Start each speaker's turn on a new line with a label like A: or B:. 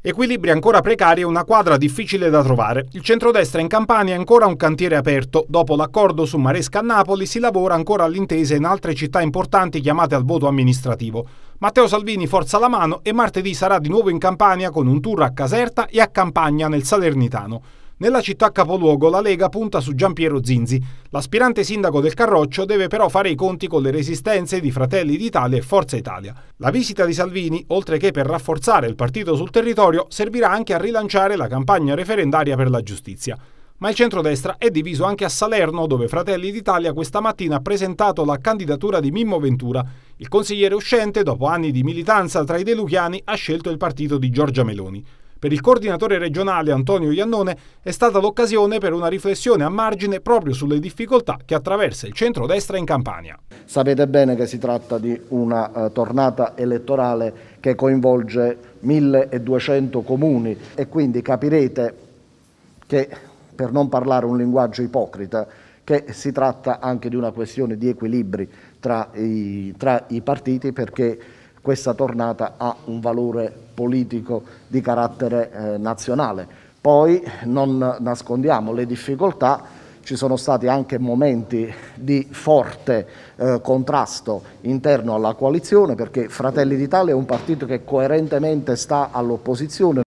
A: Equilibri ancora precari e una quadra difficile da trovare. Il centrodestra in Campania è ancora un cantiere aperto. Dopo l'accordo su Maresca a Napoli si lavora ancora all'intesa in altre città importanti chiamate al voto amministrativo. Matteo Salvini forza la mano e martedì sarà di nuovo in Campania con un tour a Caserta e a Campagna nel Salernitano. Nella città capoluogo la Lega punta su Giampiero Zinzi. L'aspirante sindaco del Carroccio deve però fare i conti con le resistenze di Fratelli d'Italia e Forza Italia. La visita di Salvini, oltre che per rafforzare il partito sul territorio, servirà anche a rilanciare la campagna referendaria per la giustizia. Ma il centrodestra è diviso anche a Salerno, dove Fratelli d'Italia questa mattina ha presentato la candidatura di Mimmo Ventura. Il consigliere uscente, dopo anni di militanza tra i deluchiani, ha scelto il partito di Giorgia Meloni. Per il coordinatore regionale Antonio Iannone è stata l'occasione per una riflessione a margine proprio sulle difficoltà che attraversa il centrodestra in Campania.
B: Sapete bene che si tratta di una eh, tornata elettorale che coinvolge 1200 comuni e quindi capirete che, per non parlare un linguaggio ipocrita, che si tratta anche di una questione di equilibri tra i, tra i partiti perché questa tornata ha un valore politico di carattere eh, nazionale. Poi non nascondiamo le difficoltà, ci sono stati anche momenti di forte eh, contrasto interno alla coalizione perché Fratelli d'Italia è un partito che coerentemente sta all'opposizione.